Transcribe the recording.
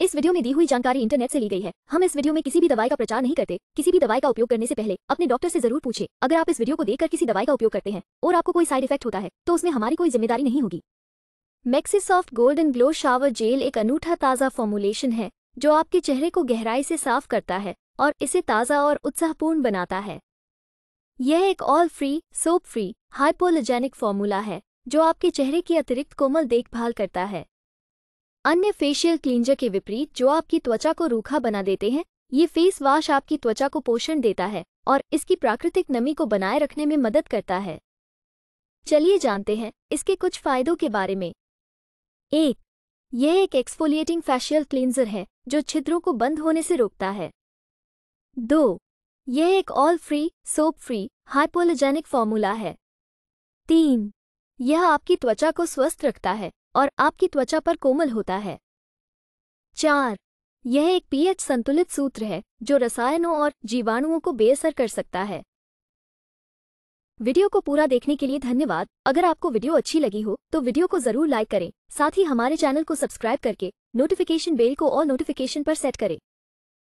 इस वीडियो में दी हुई जानकारी इंटरनेट से ली गई है हम इस वीडियो में किसी भी दवाई का प्रचार नहीं करते किसी भी दवाई का उपयोग करने से पहले अपने डॉक्टर से जरूर पूछे अगर आप इस वीडियो को देखकर किसी दवाई का उपयोग करते हैं और आपको कोई साइड इफेक्ट होता है तो उसमें हमारी कोई जिम्मेदारी नहीं होगी Maxisoft golden glow shower gel एक अनूठा ताज़ा फॉर्मुलेशन है जो आपके चेहरे को गहराई से साफ करता है और इसे ताज़ा और उत्साहपूर्ण बनाता है यह एक all free soap free hypoallergenic formula है जो आपके चेहरे की अतिरिक्त कोमल देखभाल करता है अन्य फेशियल क्लींजर के विपरीत जो आपकी त्वचा को रूखा बना देते हैं ये फेस वॉश आपकी त्वचा को पोषण देता है और इसकी प्राकृतिक नमी को बनाए रखने में मदद करता है चलिए जानते हैं इसके कुछ फायदों के बारे में एक यह एक एक्सफोलिएटिंग फैशियल क्लींजर है जो छिद्रों को बंद होने से रोकता है दो यह एक all free soap free hypoallergenic formula है तीन यह आपकी त्वचा को स्वस्थ रखता है और आपकी त्वचा पर कोमल होता है चार यह एक पीएच संतुलित सूत्र है जो रसायनों और जीवाणुओं को बेअसर कर सकता है वीडियो को पूरा देखने के लिए धन्यवाद अगर आपको वीडियो अच्छी लगी हो तो वीडियो को जरूर लाइक करें साथ ही हमारे चैनल को सब्सक्राइब करके नोटिफिकेशन बेल को और नोटिफिकेशन पर सेट करें